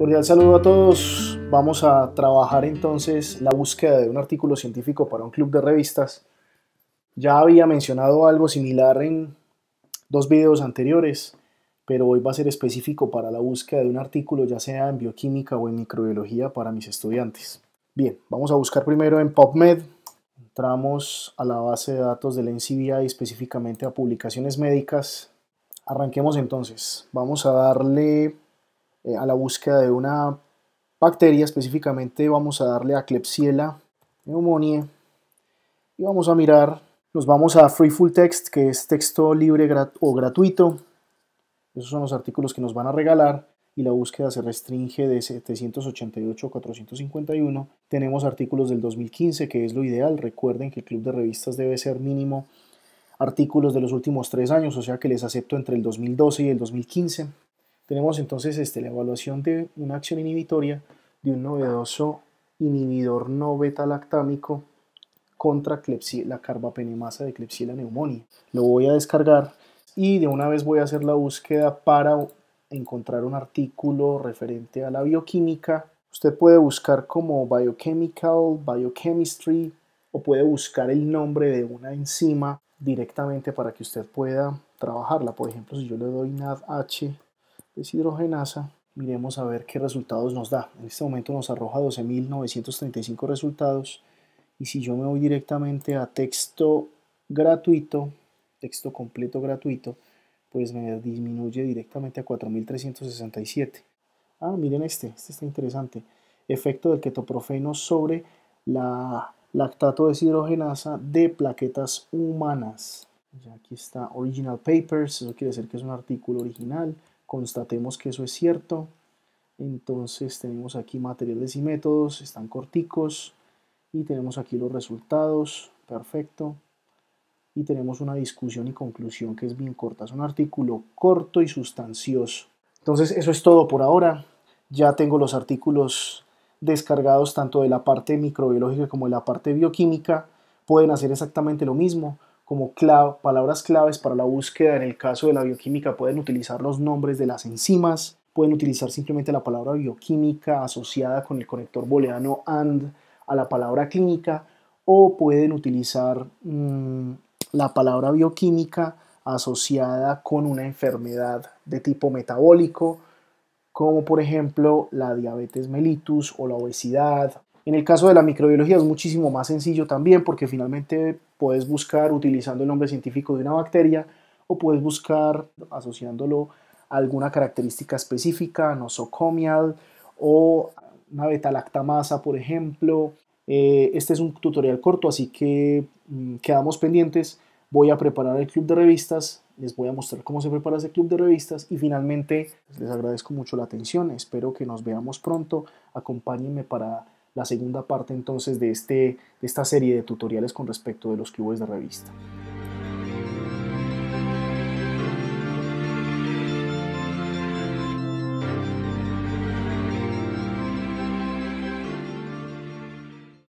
Cordial saludo a todos. Vamos a trabajar entonces la búsqueda de un artículo científico para un club de revistas. Ya había mencionado algo similar en dos videos anteriores, pero hoy va a ser específico para la búsqueda de un artículo, ya sea en bioquímica o en microbiología para mis estudiantes. Bien, vamos a buscar primero en PubMed. Entramos a la base de datos del NCBI, específicamente a publicaciones médicas. Arranquemos entonces. Vamos a darle eh, a la búsqueda de una bacteria, específicamente vamos a darle a Klebsiella pneumoniae y vamos a mirar, nos vamos a Free Full Text, que es texto libre o gratuito, esos son los artículos que nos van a regalar y la búsqueda se restringe de 788 a 451. Tenemos artículos del 2015, que es lo ideal. Recuerden que el club de revistas debe ser mínimo artículos de los últimos tres años, o sea que les acepto entre el 2012 y el 2015. Tenemos entonces este, la evaluación de una acción inhibitoria de un novedoso inhibidor no beta-lactámico contra la carbapenemasa de Klebsiella pneumoniae. Lo voy a descargar y de una vez voy a hacer la búsqueda para encontrar un artículo referente a la bioquímica. Usted puede buscar como biochemical, biochemistry o puede buscar el nombre de una enzima directamente para que usted pueda trabajarla. Por ejemplo, si yo le doy NADH deshidrogenasa, miremos a ver qué resultados nos da. En este momento nos arroja 12.935 resultados y si yo me voy directamente a texto gratuito, texto completo gratuito, pues me disminuye directamente a 4.367. Ah, miren este, este está interesante. Efecto del ketoprofeno sobre la lactato deshidrogenasa de plaquetas humanas. Ya aquí está Original Papers, eso quiere decir que es un artículo original constatemos que eso es cierto. Entonces tenemos aquí materiales y métodos, están corticos y tenemos aquí los resultados, perfecto. Y tenemos una discusión y conclusión que es bien corta, es un artículo corto y sustancioso. Entonces eso es todo por ahora. Ya tengo los artículos descargados tanto de la parte microbiológica como de la parte bioquímica. Pueden hacer exactamente lo mismo como palabras claves para la búsqueda. En el caso de la bioquímica pueden utilizar los nombres de las enzimas, pueden utilizar simplemente la palabra bioquímica asociada con el conector booleano AND a la palabra clínica o pueden utilizar mm, la palabra bioquímica asociada con una enfermedad de tipo metabólico, como por ejemplo la diabetes mellitus o la obesidad en el caso de la microbiología es muchísimo más sencillo también porque finalmente puedes buscar utilizando el nombre científico de una bacteria o puedes buscar asociándolo a alguna característica específica, nosocomial o una beta lactamasa por ejemplo. Eh, este es un tutorial corto, así que mm, quedamos pendientes. Voy a preparar el club de revistas, les voy a mostrar cómo se prepara ese club de revistas y finalmente pues, les agradezco mucho la atención. Espero que nos veamos pronto. Acompáñenme para la segunda parte entonces de, este, de esta serie de tutoriales con respecto de los clubes de revista.